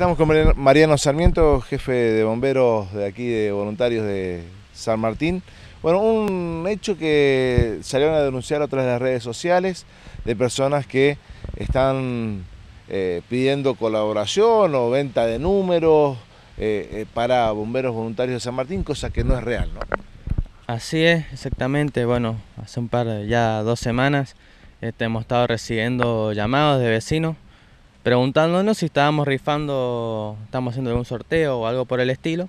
Estamos con Mariano Sarmiento, jefe de bomberos de aquí, de voluntarios de San Martín. Bueno, un hecho que salieron a denunciar a través de las redes sociales de personas que están eh, pidiendo colaboración o venta de números eh, eh, para bomberos voluntarios de San Martín, cosa que no es real, ¿no? Así es, exactamente. Bueno, hace un par, ya dos semanas, este, hemos estado recibiendo llamados de vecinos preguntándonos si estábamos rifando, estamos haciendo algún sorteo o algo por el estilo,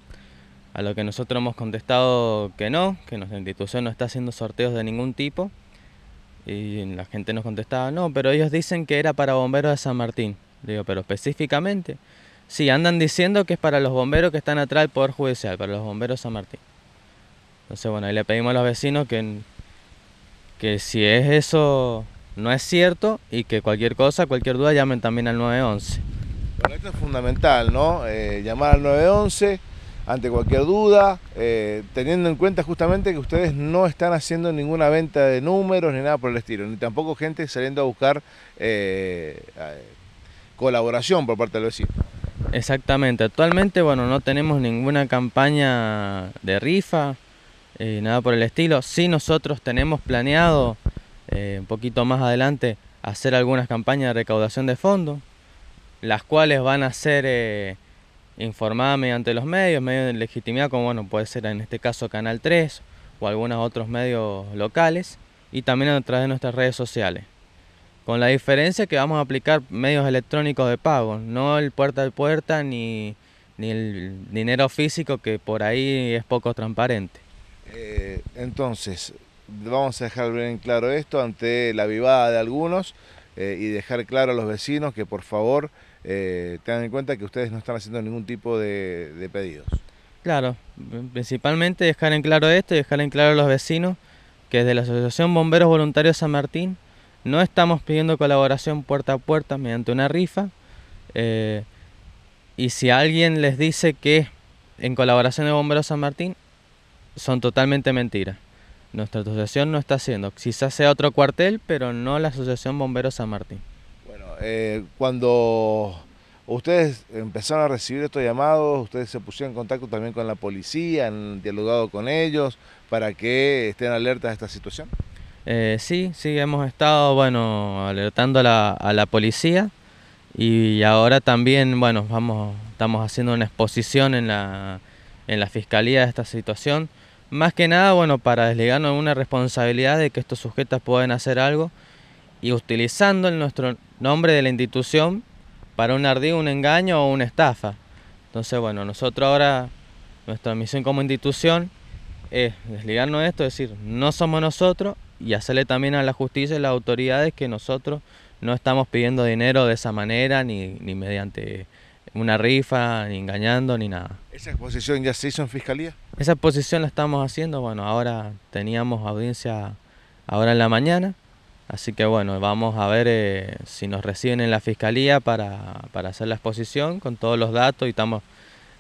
a lo que nosotros hemos contestado que no, que nuestra institución no está haciendo sorteos de ningún tipo. Y la gente nos contestaba, no, pero ellos dicen que era para bomberos de San Martín. digo, pero específicamente. Sí, andan diciendo que es para los bomberos que están atrás del Poder Judicial, para los bomberos de San Martín. Entonces, bueno, ahí le pedimos a los vecinos que, que si es eso, no es cierto y que cualquier cosa, cualquier duda, llamen también al 911. Bueno, esto es fundamental, ¿no? Eh, llamar al 911 ante cualquier duda, eh, teniendo en cuenta justamente que ustedes no están haciendo ninguna venta de números ni nada por el estilo, ni tampoco gente saliendo a buscar eh, colaboración por parte del vecino. Exactamente, actualmente bueno, no tenemos ninguna campaña de rifa, eh, nada por el estilo. Sí nosotros tenemos planeado eh, un poquito más adelante hacer algunas campañas de recaudación de fondos, las cuales van a ser eh, informadas mediante los medios, medios de legitimidad, como bueno, puede ser en este caso Canal 3 o algunos otros medios locales, y también a través de nuestras redes sociales. Con la diferencia que vamos a aplicar medios electrónicos de pago, no el puerta a puerta ni, el dinero físico que por ahí es poco transparente. Eh, entonces, vamos a dejar bien claro esto ante la vivada de algunos eh, y dejar claro a los vecinos que por favor eh, tengan en cuenta que ustedes no están haciendo ningún tipo de, pedidos. Claro, principalmente dejar en claro esto y dejar en claro a los vecinos que desde la Asociación Bomberos Voluntarios San Martín no estamos pidiendo colaboración puerta a puerta mediante una rifa. Eh, y si alguien les dice que en colaboración de Bomberos San Martín, son totalmente mentiras. Nuestra asociación no está haciendo. Quizás sea otro cuartel, pero no la Asociación Bomberos San Martín. Bueno, eh, cuando ustedes empezaron a recibir estos llamados, ustedes se pusieron en contacto también con la policía, han dialogado con ellos para que estén alertas a esta situación. Eh, sí, sí, hemos estado, bueno, alertando a la, policía y ahora también, bueno, vamos, estamos haciendo una exposición en la, en la fiscalía de esta situación. Más que nada, bueno, para desligarnos de una responsabilidad de que estos sujetos pueden hacer algo y utilizando el nuestro nombre de la institución para un ardid, un engaño o una estafa. Entonces, bueno, nosotros ahora, nuestra misión como institución es desligarnos de esto, es decir, no somos nosotros y hacerle también a la justicia y las autoridades que nosotros no estamos pidiendo dinero de esa manera ni mediante una rifa, ni engañando, ni nada. ¿Esa exposición ya se hizo en fiscalía? Esa exposición la estamos haciendo, bueno, ahora teníamos audiencia ahora en la mañana, así que bueno, vamos a ver eh, si nos reciben en la fiscalía para, para hacer la exposición con todos los datos y estamos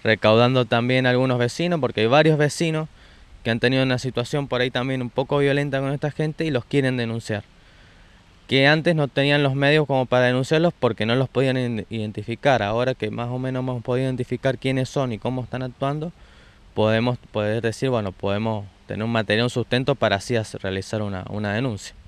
recaudando también algunos vecinos, porque hay varios vecinos que han tenido una situación por ahí también un poco violenta con esta gente y los quieren denunciar que antes no tenían los medios como para denunciarlos porque no los podían identificar. Ahora que más o menos hemos podido identificar quiénes son y cómo están actuando, podemos poder decir, bueno, podemos tener un material, un sustento para así realizar una denuncia.